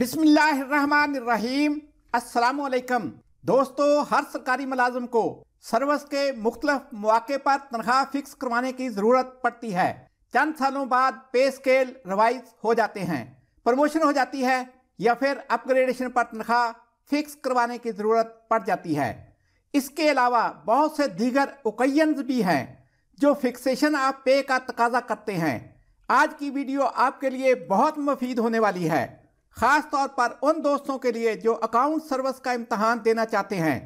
बिसमीम असलकम दोस्तों हर सरकारी मुलाजम को सर्विस के मुख्तफ मौके पर तनख्वाह फिक्स करवाने की ज़रूरत पड़ती है चंद सालों बाद पे स्केल रिवाइज हो जाते हैं प्रमोशन हो जाती है या फिर अपग्रेडेशन पर तनख्वाह फिक्स करवाने की ज़रूरत पड़ जाती है इसके अलावा बहुत से दीगर ओकेजन्स भी हैं जो फिक्सेशन आप पे का तकाजा करते हैं आज की वीडियो आपके लिए बहुत मुफीद होने वाली है ख़ास तौर पर उन दोस्तों के लिए जो अकाउंट सर्विस का इम्तहान देना चाहते हैं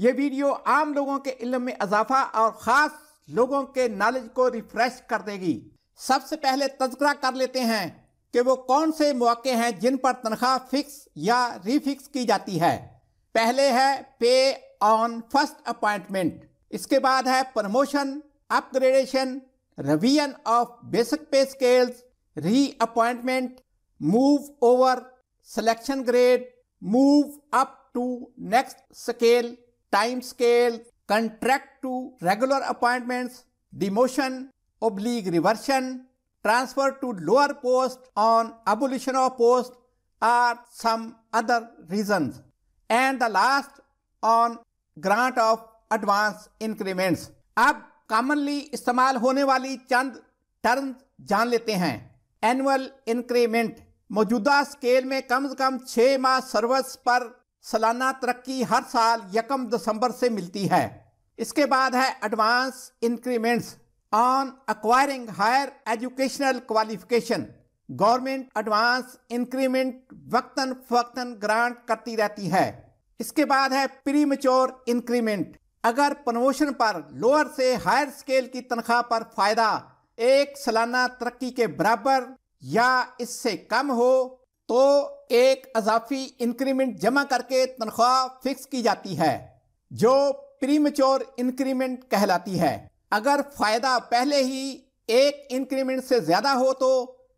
ये वीडियो आम लोगों के इलम में इजाफा और ख़ास लोगों के नॉलेज को रिफ़्रेश कर देगी सबसे पहले तस्करा कर लेते हैं कि वो कौन से मौके हैं जिन पर तनख्वाह फिक्स या रीफिक्स की जाती है पहले है पे ऑन फर्स्ट अपॉइंटमेंट इसके बाद है promotion upgradation revision of basic pay scales reappointment move over selection grade, move up to next scale, time scale, contract to regular appointments, demotion, oblique reversion, transfer to lower post on abolition of post or some other reasons. And the last on grant of advance increments. अब commonly इस्तेमाल होने वाली चंद term जान लेते हैं annual increment मौजूदा scale में कम से कम छः माह सर्विस पर सालाना तरक्की हर साल यकम दिसंबर से मिलती है इसके बाद है advance increments on acquiring higher educational qualification government advance increment वक्तन फवक्तन ग्रांट करती रहती है इसके बाद है प्री मेच्योर इंक्रीमेंट अगर प्रमोशन पर लोअर से हायर स्केल की तनख्वाह पर फायदा एक सालाना तरक्की के बराबर या इससे कम हो तो एक अजाफी इंक्रीमेंट जमा करके तनख्वाह फिक्स की जाती है जो प्रीमच्योर इंक्रीमेंट कहलाती है अगर फायदा पहले ही एक इंक्रीमेंट से ज्यादा हो तो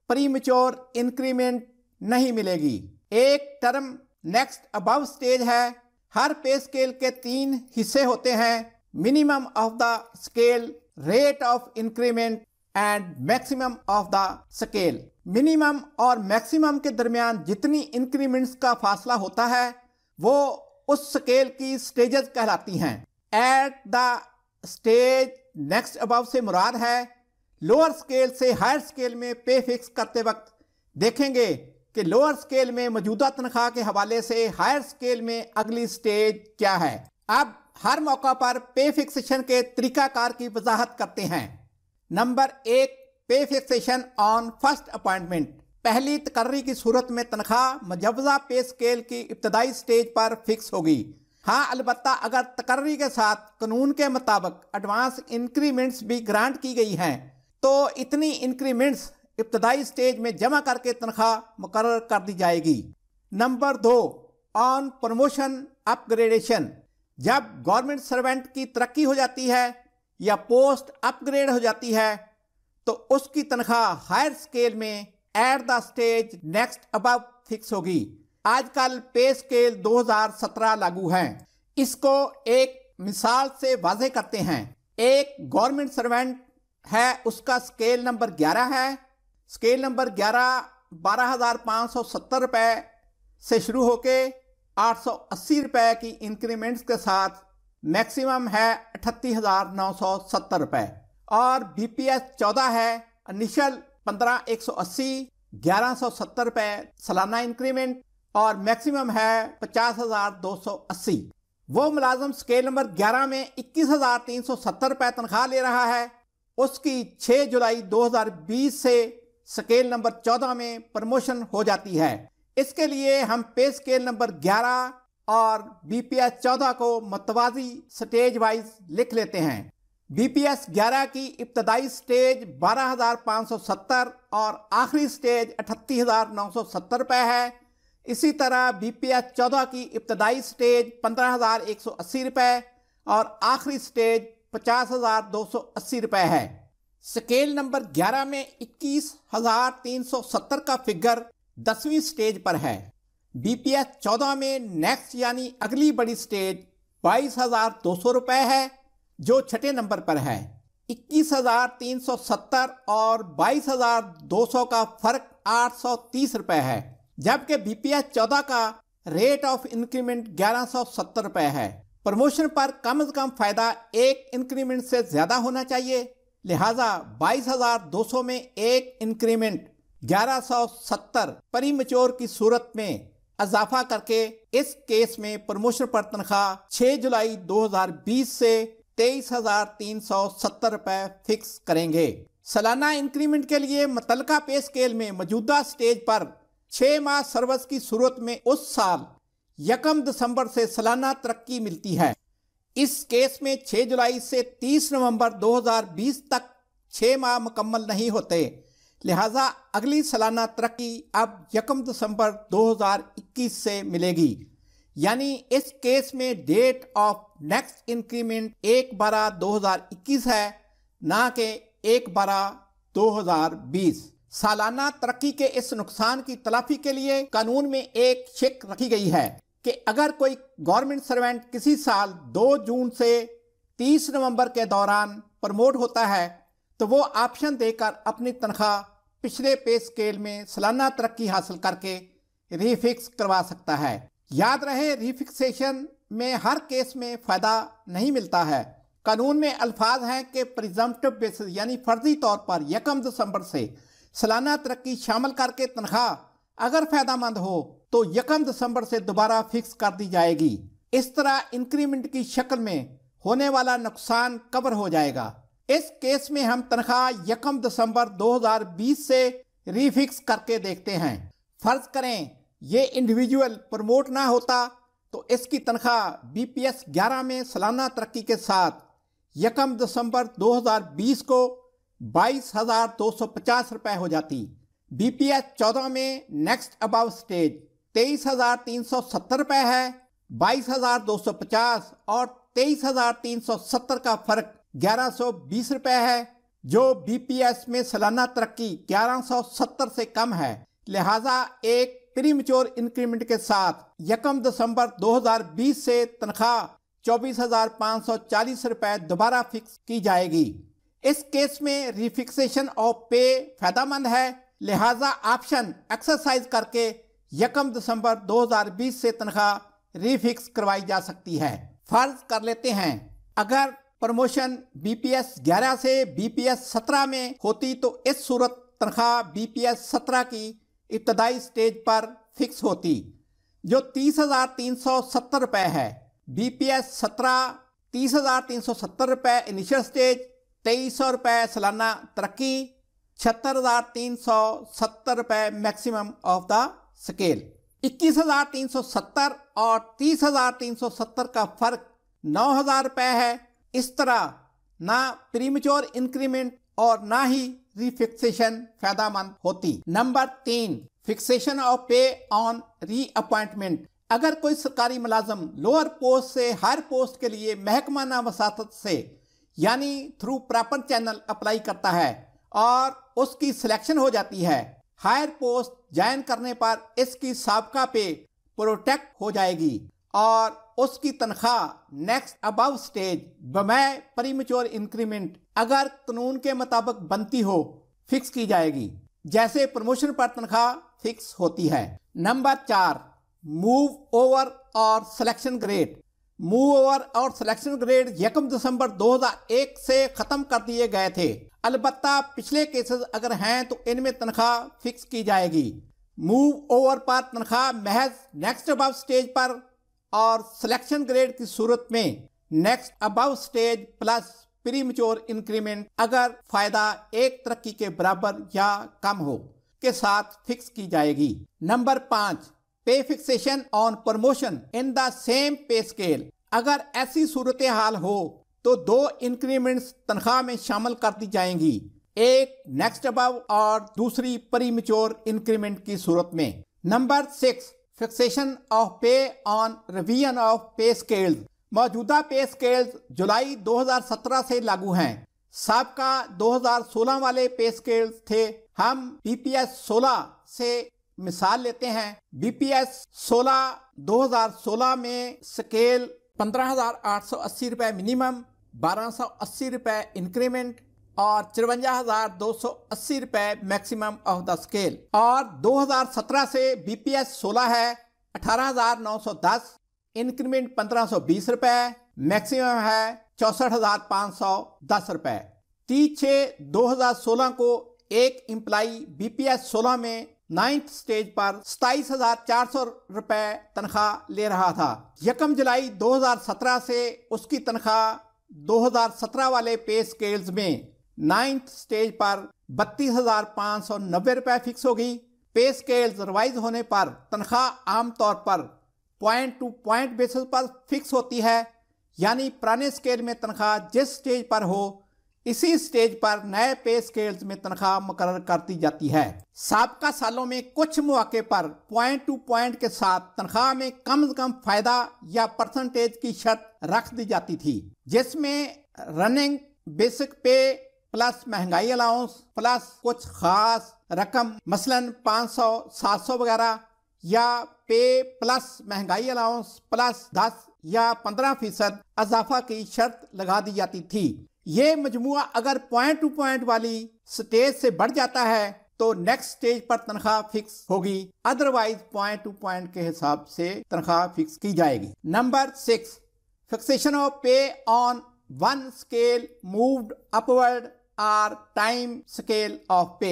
प्रीमच्योर इंक्रीमेंट नहीं मिलेगी एक टर्म नेक्स्ट अबव स्टेज है हर पे स्केल के तीन हिस्से होते हैं minimum of the scale rate of increment and maximum of the scale minimum और मैक्सिमम के दरमियान जितनी इंक्रीमेंट्स का फासला होता है वो उस स्केल की स्टेजेस कहलाती हैं at the stage next above से मुराद है लोअर स्केल से हायर स्केल में पे फिक्स करते वक्त देखेंगे कि लोअर स्केल में मौजूदा तनख्वाह के हवाले से हायर स्केल में अगली स्टेज क्या है अब हर मौका पर पे फिक्सेशन के तरीकाकार की वजाहत करते हैं नंबर एक पे फिक्सेशन ऑन फर्स्ट अपॉइंटमेंट पहली तकर्री की सूरत में तनख्वाह मुजवजा पे स्केल की इब्तदाई स्टेज पर फिक्स होगी हाँ अलबत् अगर तकर्री के साथ कानून के मुताबिक एडवांस इंक्रीमेंट्स भी ग्रांट की गई हैं तो इतनी इंक्रीमेंट्स इब्तदाई स्टेज में जमा करके तनख्वाह मुकर कर दी जाएगी नंबर दो ऑन प्रमोशन अपग्रेडेशन जब गवर्नमेंट सर्वेंट की तरक्की हो जाती है या पोस्ट अपग्रेड हो जाती है तो उसकी तनख्वाह हायर स्केल में at the stage next above fix होगी आजकल पे स्केल 2017 लागू है इसको एक मिसाल से वाजे करते हैं एक गवर्नमेंट सर्वेंट है उसका स्केल नंबर 11 है स्केल नंबर 11 12,570 रुपए से शुरू होके 880 रुपए की इंक्रीमेंट्स के साथ मैक्सिमम है अठतीस हजार नौ सौ सत्तर रुपए और बी पी एस चौदह है निशल पंद्रह एक सौ अस्सी ग्यारह सौ सत्तर रुपए सालाना इंक्रीमेंट और मैक्सिमम है पचास हजार दो सौ अस्सी वो मुलाजम स्केल नंबर ग्यारह में इक्कीस हजार तीन सौ सत्तर रुपए तनख्वाह ले रहा है उसकी छः जुलाई दो हजार बीस से स्केल नंबर चौदह में प्रमोशन हो जाती है इसके लिए हम पे स्केल नंबर ग्यारह और बीपीएस 14 को मतवाजी स्टेज वाइज लिख लेते हैं बीपीएस 11 की इब्तदाई स्टेज 12,570 और आखिरी स्टेज 38,970 रुपये है इसी तरह बीपीएस 14 की इब्तदाई स्टेज 15,180 रुपए और आखिरी स्टेज 50,280 रुपए है स्केल नंबर 11 में 21,370 का फिगर दसवीं स्टेज पर है बीपीएस 14 में नेक्स्ट यानी अगली बड़ी स्टेज बाईस हजार दो सौ रुपए है जो छठे नंबर पर है इक्कीस हजार तीन सौ सत्तर और बाईस हजार दो सौ का फर्क आठ सौ तीस रुपए है जबकि बीपीएस 14 का रेट ऑफ इंक्रीमेंट ग्यारह सौ सत्तर रुपए है प्रमोशन पर कम से कम फायदा एक इंक्रीमेंट से ज्यादा होना चाहिए लिहाजा बाईस हजार दो सौ में एक इंक्रीमेंट ग्यारह सौ सत्तर परिमचोर की सूरत में अजाफा करके इस केस में प्रमोशन पर तनख्वाह 6 जुलाई 2020 से तेईस हजार तीन सौ सत्तर रुपए फिक्स करेंगे सालाना इंक्रीमेंट के लिए मुतलका पे स्केल में मौजूदा स्टेज पर छः माह सर्विस की सूरत में उस साल यकम दिसंबर से सालाना तरक्की मिलती है इस केस में 6 जुलाई से 30 नवंबर 2020 तक छः माह मुकम्मल नहीं होते लिहाजा अगली सालाना तरक्की अब यकम दिसंबर 2021 से मिलेगी यानी इस केस में डेट ऑफ नेक्स्ट इंक्रीमेंट एक बारह 2021 है ना कि एक बारह 2020 सालाना तरक्की के इस नुकसान की तलाफी के लिए कानून में एक शिक रखी गई है कि अगर कोई गवर्नमेंट सर्वेंट किसी साल 2 जून से 30 नवंबर के दौरान प्रमोट होता है तो वो ऑप्शन देकर अपनी तनख्वाह पिछले पे स्केल में सालाना तरक्की हासिल करके रीफिक्स करवा सकता है याद रहे रीफिक्सेशन में हर केस में फ़ायदा नहीं मिलता है कानून में अल्फाज हैं कि प्रिजम्पटिव बेसिस यानी फर्जी तौर पर यकम दिसंबर से सालाना तरक्की शामिल करके तनख्वाह अगर मंद हो तो यकम दिसंबर से दोबारा फिक्स कर दी जाएगी इस तरह इंक्रीमेंट की शक्ल में होने वाला नुकसान कवर हो जाएगा इस केस में हम तनख्वाह यकम दिसंबर 2020 से रीफिक्स करके देखते हैं फर्ज करें ये इंडिविजुअल प्रमोट ना होता तो इसकी तनख्वाह एस ग्यारह में सालाना तरक्की के साथ यकम दिसंबर 2020 को बाईस हज़ार दो सौ पचास रुपए हो जाती बी पी एस चौदह में नेक्स्ट अब स्टेज तेईस हज़ार तीन सौ सत्तर रुपए है बाईस हज़ार दो सौ पचास और तेईस हज़ार तीन सौ सत्तर का फ़र्क 1120 रुपए है जो बीपीएस में सालाना तरक्की 1170 से कम है लिहाजा एक प्रीमच्योर इंक्रीमेंट के साथ यकम दिसंबर 2020 से तनख्वाह चौबीस हजार सौ चालीस रुपए दोबारा फिक्स की जाएगी इस केस में रिफिक्सेशन ऑफ पे फायदामंद है लिहाजा ऑप्शन एक्सरसाइज करके यकम दिसंबर 2020 से तनख्वाह रिफिक्स करवाई जा सकती है फर्ज कर लेते हैं अगर प्रमोशन बीपीएस 11 से बीपीएस 17 में होती तो इस सूरत तनख्वाह बीपीएस 17 की इब्तदाई स्टेज पर फिक्स होती जो तीस हजार तीन सौ सत्तर रुपये है बी पी एस सत्रह तीस हजार तीन सौ सत्तर रुपये इनिशियल स्टेज तेईस सौ रुपये सालाना तरक्की छहत्तर हजार तीन सौ सत्तर रुपये मैक्सिमम ऑफ द स्केल इक्कीस हजार तीन सौ सत्तर और तीस हजार तीन सौ सत्तर का फर्क नौ हजार रुपये है इस तरह ना प्रीमेच्योर इंक्रीमेंट और ना ही रिफिक्सेशन फायदामंद होती नंबर तीन fixation of pay on reappointment अगर कोई सरकारी मुलाजम लोअर पोस्ट से हायर पोस्ट के लिए महकमाना वसात से यानी थ्रू प्रॉपर चैनल अप्लाई करता है और उसकी सिलेक्शन हो जाती है हायर पोस्ट ज्वाइन करने पर इसकी सबका पे प्रोटेक्ट हो जाएगी और उसकी तनख्वाह नेक्स्ट अबव स्टेज बमय परिमच्योर इंक्रीमेंट अगर कानून के मुताबिक बनती हो फिक्स की जाएगी जैसे प्रमोशन पर तनख्वाह फिक्स होती है नंबर चार मूव ओवर और सिलेक्शन ग्रेड मूव ओवर और सिलेक्शन ग्रेड यकम दिसंबर 2001 से ख़त्म कर दिए गए थे अलबत् पिछले केसेस अगर हैं तो इनमें तनख्वाह फिक्स की जाएगी मूव ओवर पर तनख्वाह महज नेक्स्ट अब स्टेज पर और सिलेक्शन ग्रेड की सूरत में next above stage plus premature increment अगर फायदा एक तरक्की के बराबर या कम हो के साथ फिक्स की जाएगी नंबर पांच pay fixation on promotion in the same pay scale अगर ऐसी सूरत हाल हो तो दो इंक्रीमेंट्स तनख्वाह में शामिल कर दी जाएंगी एक नेक्स्ट अबव और दूसरी प्रीमचोर इंक्रीमेंट की सूरत में नंबर six fixation of pay on revision of pay scales मौजूदा पे स्केल्स जुलाई 2017 से लागू हैं सबका 2016 वाले पे स्केल्स थे हम बीपीएस 16 से मिसाल लेते हैं बीपीएस 16 2016 में स्केल 15,880 रुपए मिनिमम 1280 रुपए इंक्रीमेंट और तिरवंजा हजार दो सौ अस्सी रुपए मैक्सिमम ऑफ द स्केल और 2017 से बीपीएस 16 है अठारह हजार नौ सौ दस इंक्रीमेंट बीस रुपए मैक्सिमम है चौसठ हजार पाँच सौ दस रुपए तीस छ दो हजार सोलह को एक इम्प्लाई बीपीएस 16 में नाइन्थ स्टेज पर सताईस हजार चार सौ रुपए तनख्वाह ले रहा था यकम जुलाई 2017 से उसकी तनख्वाह 2017 वाले पे स्केल्स में नाइन्थ स्टेज पर बत्तीस हजार पाँच सौ नब्बे रुपये फिक्स होगी पे स्केल रिवाइज होने पर तनख्वाह आमतौर पर पॉइंट टू पॉइंट बेसिस पर फिक्स होती है यानी पुराने स्केल में तनख्वाह जिस स्टेज पर हो इसी स्टेज पर नए पे स्केल्स में तनख्वाह मुकर कर दी जाती है सबका सालों में कुछ मौके पर पॉइंट टू पॉइंट के साथ तनख्वाह में कम से कम फायदा या परसेंटेज की शर्त रख दी जाती थी जिसमें रनिंग बेसिक पे प्लस महंगाई अलाउंस प्लस कुछ खास रकम मसलन 500 700 वगैरह या पे प्लस महंगाई अलाउंस प्लस 10 या 15 फीसद अजाफा की शर्त लगा दी जाती थी ये मजमुआ अगर पॉइंट टू पॉइंट वाली स्टेज से बढ़ जाता है तो नेक्स्ट स्टेज पर तनख्वाह फिक्स होगी अदरवाइज पॉइंट टू पॉइंट के हिसाब से तनख्वाह फिक्स की जाएगी नंबर six fixation of pay on one scale moved upward or time scale of pay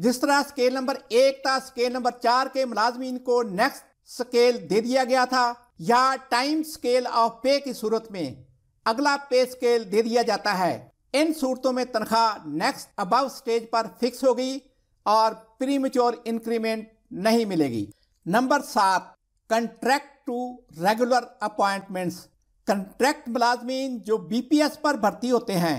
जिस तरह स्केल नंबर एक था स्केल नंबर चार के मुलाजमीन को नेक्स्ट स्केल दे दिया गया था या टाइम स्केल ऑफ पे की सूरत में अगला पे स्केल दे दिया जाता है इन सूरतों में तनख्वाह नेक्स्ट अबव स्टेज पर फिक्स होगी और प्रीमच्योर इंक्रीमेंट नहीं मिलेगी नंबर सात contract to regular appointments contract मुलाजमीन जो बीपीएस पर भर्ती होते हैं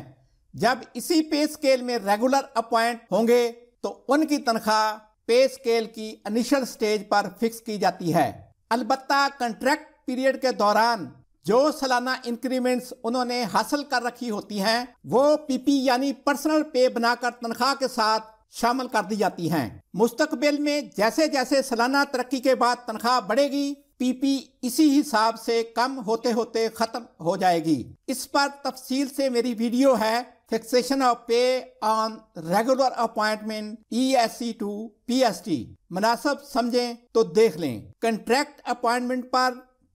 जब इसी पे स्केल में रेगुलर अपॉइंट होंगे तो उनकी तनख्वाह पे स्केल की इनिशियल स्टेज पर फिक्स की जाती है अलबत्ता कंट्रैक्ट पीरियड के दौरान जो सालाना इंक्रीमेंट्स उन्होंने हासिल कर रखी होती हैं वो पीपी यानी पर्सनल पे बनाकर तनख्वाह के साथ शामिल कर दी जाती हैं मुस्तकबिल में जैसे जैसे सालाना तरक्की के बाद तनख्वाह बढ़ेगी पीपी इसी हिसाब से कम होते होते ख़त्म हो जाएगी इस पर तफसील से मेरी वीडियो है fixation of pay on regular appointment ESC to PST मुनासब समझें तो देख लें कंट्रैक्ट अपॉइंटमेंट पर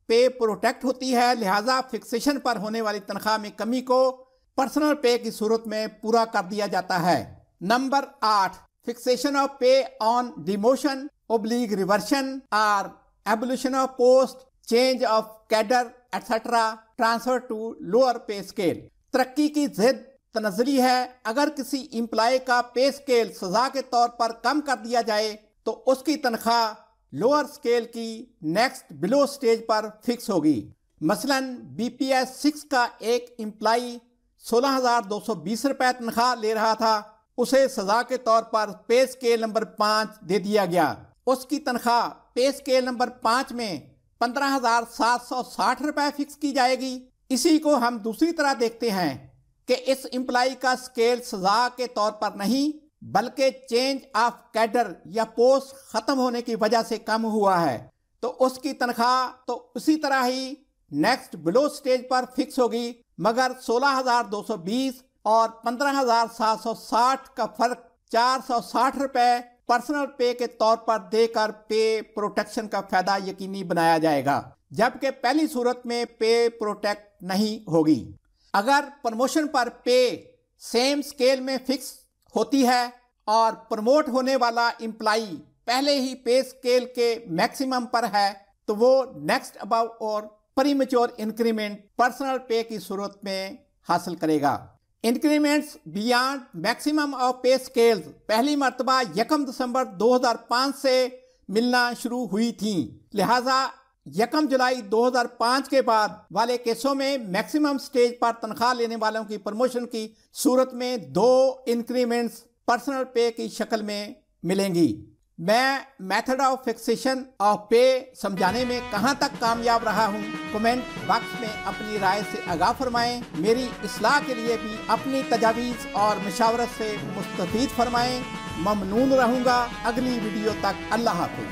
पे प्रोटेक्ट होती है लिहाजा फिक्सेशन पर होने वाली तनख्वाह में कमी को पर्सनल पे की सूरत में पूरा कर दिया जाता है नंबर आठ fixation of pay on demotion oblique reversion or evolution of post change of cadre etcetera transfer to lower pay scale तरक्की की जिद तनजरी है अगर किसी इम्प्लाई का पे स्केल सजा के तौर पर कम कर दिया जाए तो उसकी तनख्वाह लोअर स्केल की नेक्स्ट बिलो स्टेज पर फिक्स होगी मसलन बीपीएस सिक्स का एक इम्प्लाई सोलह हजार दो सौ बीस रुपए तनख्वाह ले रहा था उसे सजा के तौर पर पे स्केल नंबर पाँच दे दिया गया उसकी तनख्वाह पे स्केल नंबर पाँच में पंद्रह हजार सात सौ साठ रुपए फिक्स की जाएगी इसी को हम दूसरी तरह देखते हैं कि इस इम्प्लाई का स्केल सजा के तौर पर नहीं बल्कि चेंज ऑफ कैडर या पोस्ट खत्म होने की वजह से कम हुआ है तो उसकी तनख्वाह तो उसी तरह ही नेक्स्ट बिलो स्टेज पर फिक्स होगी मगर 16,220 और 15,760 का फर्क 460 रुपए पर्सनल पे के तौर पर देकर पे प्रोटेक्शन का फायदा यकीनी बनाया जाएगा जबकि पहली सूरत में पे प्रोटेक्ट नहीं होगी अगर प्रमोशन पर पे सेम स्केल में फिक्स होती है और प्रमोट होने वाला इम्प्लाई पहले ही पे स्केल के मैक्सिमम पर है तो वो नेक्स्ट अबव और प्रीमेच्योर इंक्रीमेंट पर्सनल पे की सूरत में हासिल करेगा increments beyond maximum of pay scale पहली मरतबा यकम दिसंबर 2005 से मिलना शुरू हुई थी लिहाजा यकम जुलाई 2005 के बाद वाले केसों में मैक्सिमम स्टेज पर तनख्वाह लेने वालों की प्रमोशन की सूरत में दो इंक्रीमेंट्स पर्सनल पे की शक्ल में मिलेंगी मैं मेथड ऑफ फिक्सेशन ऑफ पे समझाने में कहां तक कामयाब रहा हूं कमेंट बॉक्स में अपनी राय से आगाह फरमाएं मेरी इसलाह के लिए भी अपनी तजावीज़ और मशावरत से मुस्तफ़ फरमाएं ममनून रहूंगा अगली वीडियो तक अल्लाह हाफिज़